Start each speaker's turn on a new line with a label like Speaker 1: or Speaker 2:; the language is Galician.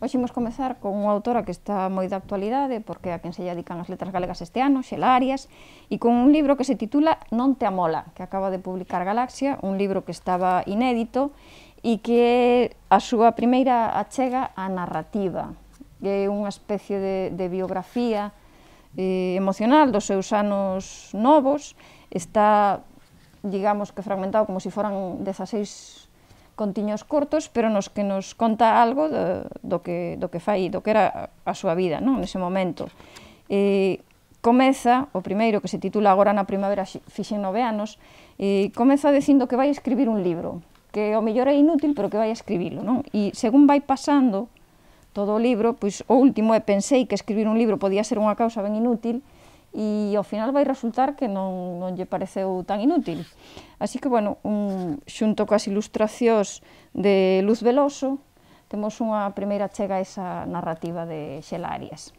Speaker 1: Hoxe imos comezar con unha autora que está moi da actualidade, porque a quen se dedican as letras galegas este ano, Xelarias, e con un libro que se titula Non te amola, que acaba de publicar Galaxia, un libro que estaba inédito e que é a súa primeira achega a narrativa. É unha especie de, de biografía eh, emocional dos seus anos novos, está, digamos que fragmentado como se si foran 16 contiños cortos, pero nos que nos conta algo do, do, que, do que fai, do que era a súa vida non? nese momento. E, comeza, o primeiro que se titula agora na primavera fixen nove anos, e comeza dicindo que vai escribir un libro, que ao mellor é inútil, pero que vai escribilo, non? E según vai pasando todo o libro, pois o último é pensei que escribir un libro podía ser unha causa ben inútil, e ao final vai resultar que non, non lle pareceu tan inútil. Así que, bueno, un, xunto coas ilustracións de Luz Veloso, temos unha primeira chega a esa narrativa de Xelarias.